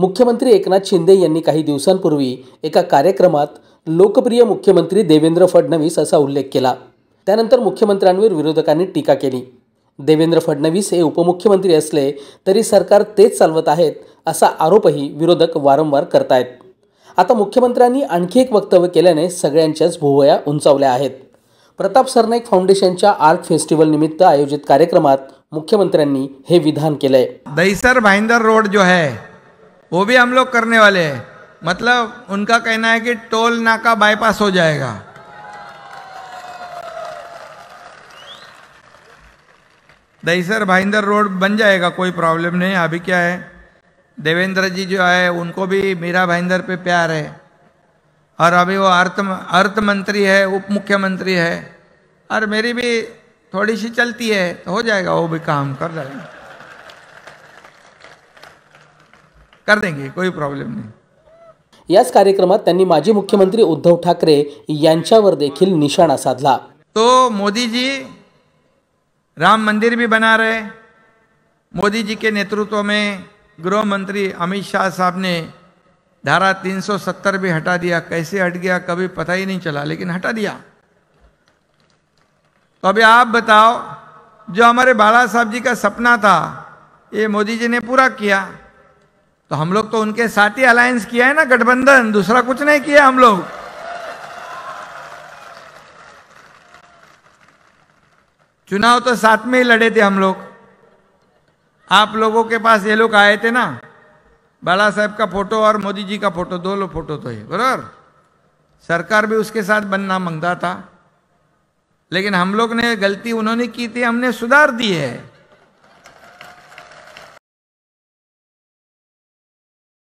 मुख्यमंत्री एकनाथ शिंदे यांनी काही दिवसांपूर्वी एका कार्यक्रमात लोकप्रिय मुख्यमंत्री देवेंद्र फडणवीस असा उल्लेख केला त्यानंतर मुख्यमंत्र्यांवर विरोधकांनी टीका केली देवेंद्र फडणवीस हे उपमुख्यमंत्री असले तरी सरकार तेच चालवत आहेत असा आरोपही विरोधक वारंवार करतायत आता मुख्यमंत्र्यांनी आणखी एक वक्तव्य केल्याने सगळ्यांच्याच भुवया उंचावल्या आहेत प्रताप सरनाईक फाउंडेशनच्या आर्ट फेस्टिवल निमित्त आयोजित कार्यक्रमात मुख्यमंत्र्यांनी हे विधान केलंय दहीसर भाईंदर रोड जो है वो भी हम लोग करने वाले हैं मतलब उनका कहना है कि टोल नाका बाईपास हो जाएगा दहीसर भाईंदर रोड बन जाएगा कोई प्रॉब्लम नहीं अभी क्या है देवेंद्र जी जो है उनको भी मीरा भाईंदर पे प्यार है और अभी वो अर्थ अर्थ मंत्री है उप मुख्यमंत्री है और मेरी भी थोड़ी सी चलती है तो हो जाएगा वो भी काम कर जाएगा कर देंगे कोई प्रॉब्लेम नहीं यस कार्यक्रमात त्यांनी माजी मुख्यमंत्री उद्धव ठाकरे यांच्यावर देखील निशाणा साधला तो मोदी जी राम मंदिर भी बना रहे मोदी जी के नेतृत्व में गृह मंत्री अमित शाह साहब ने धारा 370 भी हटा दिया कैसे हट गया कभी पता ही नहीं चला लेकिन हटा दिया तो अभी आप बताओ जो हमारे बाला साहब जी का सपना था ये मोदी जी ने पूरा किया तो हम लोग तो उनके साथ ही अलायंस किया है ना गठबंधन दूसरा कुछ नहीं किया हम लोग चुनाव तो साथ में ही लड़े थे हम लोग आप लोगों के पास ये लोग आए थे ना बाला साहब का फोटो और मोदी जी का फोटो दो लोग फोटो तो है बरबर सरकार भी उसके साथ बनना मांगता था लेकिन हम लोग ने गलती उन्होंने की थी हमने सुधार दी है